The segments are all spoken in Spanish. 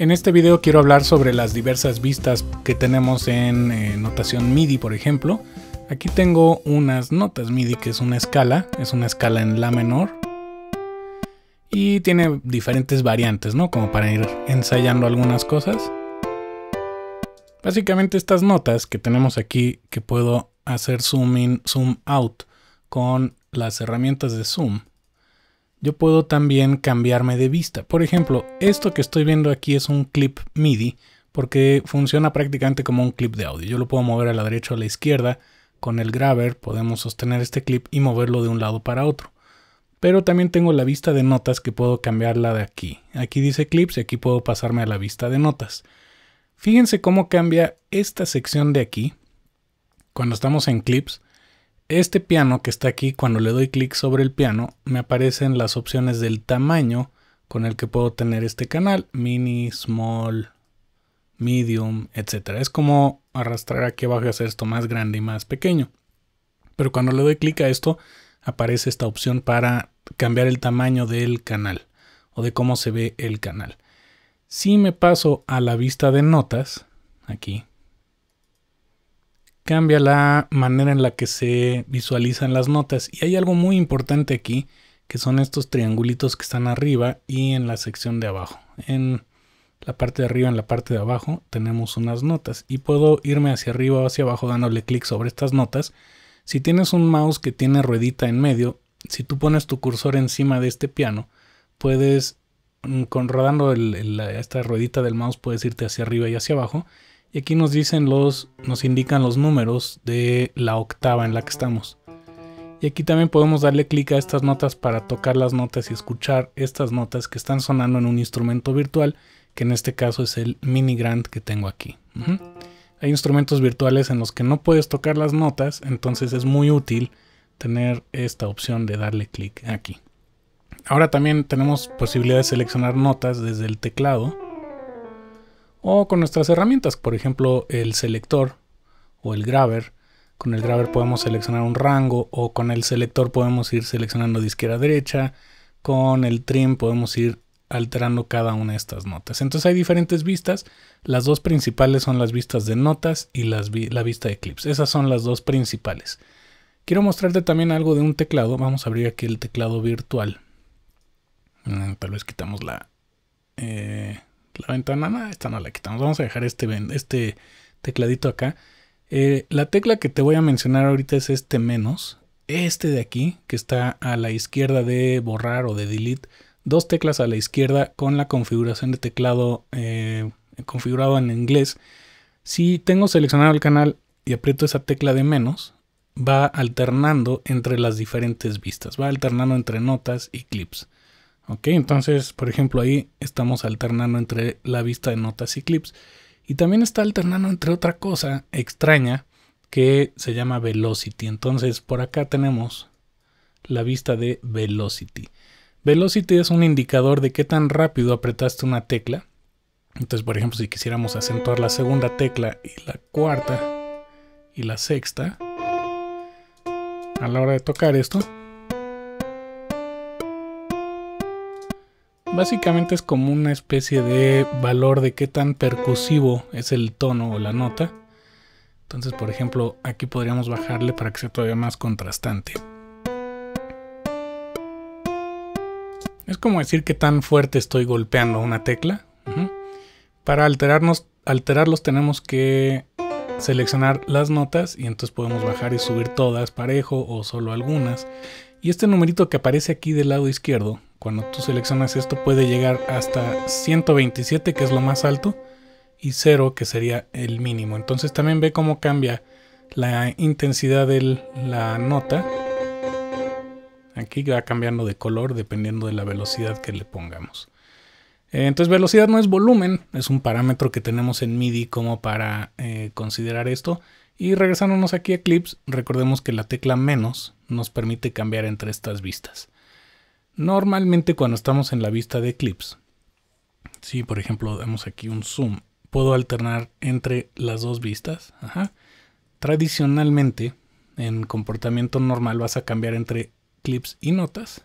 En este video quiero hablar sobre las diversas vistas que tenemos en eh, notación MIDI, por ejemplo. Aquí tengo unas notas MIDI que es una escala, es una escala en La menor. Y tiene diferentes variantes, ¿no? Como para ir ensayando algunas cosas. Básicamente estas notas que tenemos aquí, que puedo hacer zoom in, zoom out con las herramientas de zoom, yo puedo también cambiarme de vista. Por ejemplo, esto que estoy viendo aquí es un clip MIDI porque funciona prácticamente como un clip de audio. Yo lo puedo mover a la derecha o a la izquierda. Con el grabber podemos sostener este clip y moverlo de un lado para otro. Pero también tengo la vista de notas que puedo cambiarla de aquí. Aquí dice clips y aquí puedo pasarme a la vista de notas. Fíjense cómo cambia esta sección de aquí. Cuando estamos en clips, este piano que está aquí, cuando le doy clic sobre el piano, me aparecen las opciones del tamaño con el que puedo tener este canal. Mini, small, medium, etc. Es como arrastrar aquí abajo y hacer esto más grande y más pequeño. Pero cuando le doy clic a esto, aparece esta opción para cambiar el tamaño del canal o de cómo se ve el canal. Si me paso a la vista de notas, aquí, cambia la manera en la que se visualizan las notas. Y hay algo muy importante aquí, que son estos triangulitos que están arriba y en la sección de abajo. En la parte de arriba, en la parte de abajo, tenemos unas notas. Y puedo irme hacia arriba o hacia abajo dándole clic sobre estas notas. Si tienes un mouse que tiene ruedita en medio, si tú pones tu cursor encima de este piano, puedes, mm, con rodando esta ruedita del mouse, puedes irte hacia arriba y hacia abajo y aquí nos dicen los, nos indican los números de la octava en la que estamos. Y aquí también podemos darle clic a estas notas para tocar las notas y escuchar estas notas que están sonando en un instrumento virtual, que en este caso es el mini grand que tengo aquí. Hay instrumentos virtuales en los que no puedes tocar las notas, entonces es muy útil tener esta opción de darle clic aquí. Ahora también tenemos posibilidad de seleccionar notas desde el teclado o con nuestras herramientas, por ejemplo el selector o el graver. Con el graver podemos seleccionar un rango o con el selector podemos ir seleccionando de izquierda a derecha. Con el trim podemos ir alterando cada una de estas notas. Entonces hay diferentes vistas. Las dos principales son las vistas de notas y la vista de clips. Esas son las dos principales. Quiero mostrarte también algo de un teclado. Vamos a abrir aquí el teclado virtual. Mm, tal vez quitamos la... Eh, la ventana, no, esta no la quitamos, vamos a dejar este, este tecladito acá. Eh, la tecla que te voy a mencionar ahorita es este menos, este de aquí, que está a la izquierda de borrar o de delete, dos teclas a la izquierda con la configuración de teclado eh, configurado en inglés. Si tengo seleccionado el canal y aprieto esa tecla de menos, va alternando entre las diferentes vistas, va alternando entre notas y clips. Ok, entonces, por ejemplo, ahí estamos alternando entre la vista de notas y clips. Y también está alternando entre otra cosa extraña que se llama velocity. Entonces, por acá tenemos la vista de velocity. Velocity es un indicador de qué tan rápido apretaste una tecla. Entonces, por ejemplo, si quisiéramos acentuar la segunda tecla y la cuarta y la sexta, a la hora de tocar esto, Básicamente es como una especie de valor de qué tan percusivo es el tono o la nota. Entonces, por ejemplo, aquí podríamos bajarle para que sea todavía más contrastante. Es como decir qué tan fuerte estoy golpeando una tecla. Para alterarnos, alterarlos tenemos que seleccionar las notas y entonces podemos bajar y subir todas parejo o solo algunas. Y este numerito que aparece aquí del lado izquierdo cuando tú seleccionas esto puede llegar hasta 127 que es lo más alto y 0 que sería el mínimo. Entonces también ve cómo cambia la intensidad de la nota. Aquí va cambiando de color dependiendo de la velocidad que le pongamos. Eh, entonces velocidad no es volumen, es un parámetro que tenemos en MIDI como para eh, considerar esto. Y regresándonos aquí a clips, recordemos que la tecla menos nos permite cambiar entre estas vistas. Normalmente cuando estamos en la vista de clips, si por ejemplo damos aquí un zoom, puedo alternar entre las dos vistas. Tradicionalmente, en comportamiento normal vas a cambiar entre clips y notas.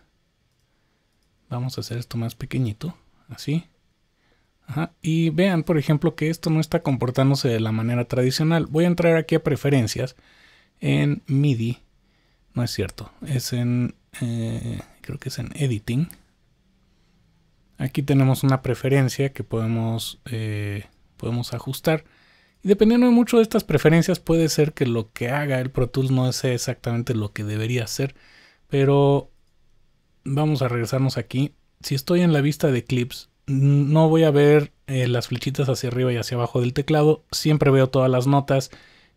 Vamos a hacer esto más pequeñito, así. Y vean, por ejemplo, que esto no está comportándose de la manera tradicional. Voy a entrar aquí a preferencias en MIDI no es cierto. Es en... Eh, creo que es en editing. Aquí tenemos una preferencia que podemos, eh, podemos ajustar. Y dependiendo mucho de estas preferencias puede ser que lo que haga el Pro Tools no sea exactamente lo que debería hacer. Pero vamos a regresarnos aquí. Si estoy en la vista de clips, no voy a ver eh, las flechitas hacia arriba y hacia abajo del teclado. Siempre veo todas las notas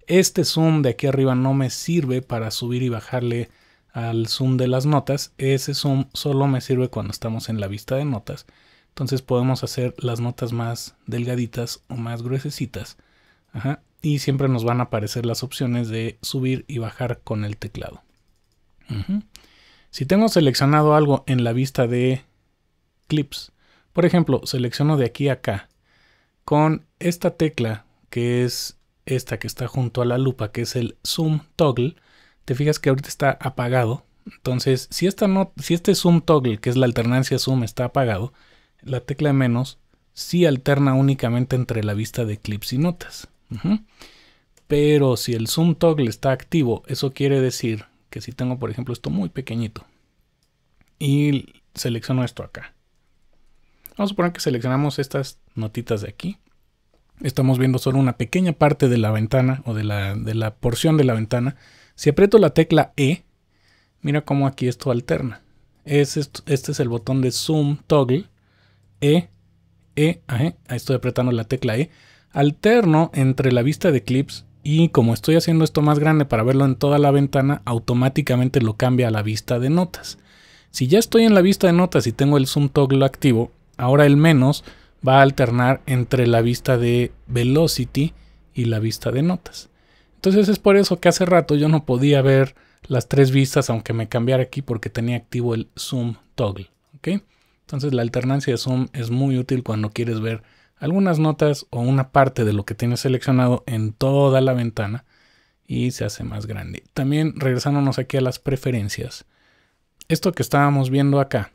este zoom de aquí arriba no me sirve para subir y bajarle al zoom de las notas. Ese zoom solo me sirve cuando estamos en la vista de notas. Entonces podemos hacer las notas más delgaditas o más gruesecitas. Y siempre nos van a aparecer las opciones de subir y bajar con el teclado. Si tengo seleccionado algo en la vista de clips, por ejemplo, selecciono de aquí a acá, con esta tecla que es esta que está junto a la lupa, que es el zoom toggle, te fijas que ahorita está apagado. Entonces, si, esta no, si este zoom toggle, que es la alternancia zoom, está apagado, la tecla de menos sí alterna únicamente entre la vista de clips y notas. Pero si el zoom toggle está activo, eso quiere decir que si tengo, por ejemplo, esto muy pequeñito y selecciono esto acá. Vamos a suponer que seleccionamos estas notitas de aquí estamos viendo solo una pequeña parte de la ventana o de la, porción de la ventana. Si aprieto la tecla E, mira cómo aquí esto alterna. Es este es el botón de zoom toggle. E, E, ahí estoy apretando la tecla E. Alterno entre la vista de clips y como estoy haciendo esto más grande para verlo en toda la ventana, automáticamente lo cambia a la vista de notas. Si ya estoy en la vista de notas y tengo el zoom toggle activo, ahora el menos va a alternar entre la vista de velocity y la vista de notas. Entonces es por eso que hace rato yo no podía ver las tres vistas aunque me cambiara aquí porque tenía activo el zoom toggle. ¿ok? Entonces la alternancia de zoom es muy útil cuando quieres ver algunas notas o una parte de lo que tienes seleccionado en toda la ventana y se hace más grande. También regresándonos aquí a las preferencias. Esto que estábamos viendo acá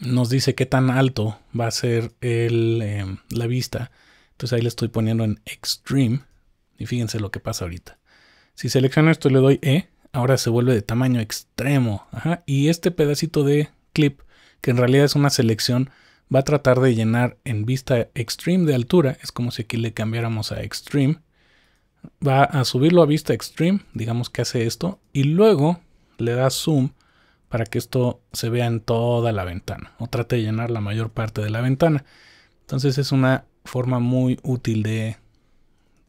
nos dice qué tan alto va a ser eh, la vista. Entonces ahí le estoy poniendo en Extreme. Y fíjense lo que pasa ahorita. Si selecciono esto y le doy E, ahora se vuelve de tamaño extremo. Y este pedacito de clip, que en realidad es una selección, va a tratar de llenar en vista Extreme de altura. Es como si aquí le cambiáramos a Extreme. Va a subirlo a vista Extreme, digamos que hace esto. Y luego le da Zoom para que esto se vea en toda la ventana o trate de llenar la mayor parte de la ventana. Entonces es una forma muy útil de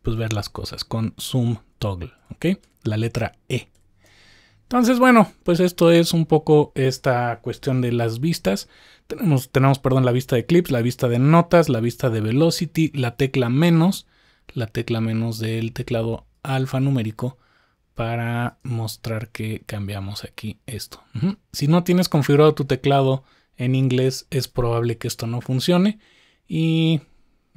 pues, ver las cosas con zoom toggle, ¿ok? La letra E. Entonces, bueno, pues esto es un poco esta cuestión de las vistas. Tenemos, tenemos, perdón, la vista de clips, la vista de notas, la vista de velocity, la tecla menos, la tecla menos del teclado alfanumérico para mostrar que cambiamos aquí esto. Si no tienes configurado tu teclado en inglés, es probable que esto no funcione. Y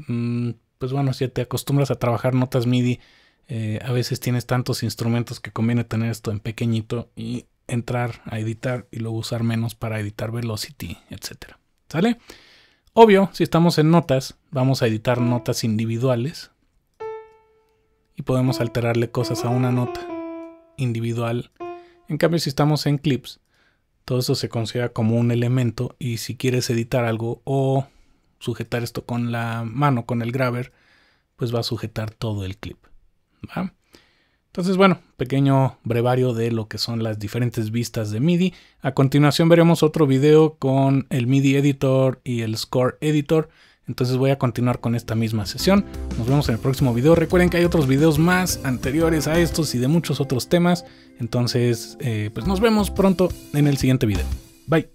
mm, pues bueno, si te acostumbras a trabajar notas MIDI, eh, a veces tienes tantos instrumentos que conviene tener esto en pequeñito y entrar a editar y luego usar menos para editar velocity, etcétera. ¿Sale? Obvio, si estamos en notas, vamos a editar notas individuales y podemos alterarle cosas a una nota individual. En cambio, si estamos en clips, todo eso se considera como un elemento y si quieres editar algo o sujetar esto con la mano, con el graver, pues va a sujetar todo el clip. Entonces, bueno, pequeño brevario de lo que son las diferentes vistas de MIDI. A continuación veremos otro video con el MIDI Editor y el Score Editor. Entonces voy a continuar con esta misma sesión. Nos vemos en el próximo video. Recuerden que hay otros videos más anteriores a estos y de muchos otros temas. Entonces, eh, pues nos vemos pronto en el siguiente video. Bye.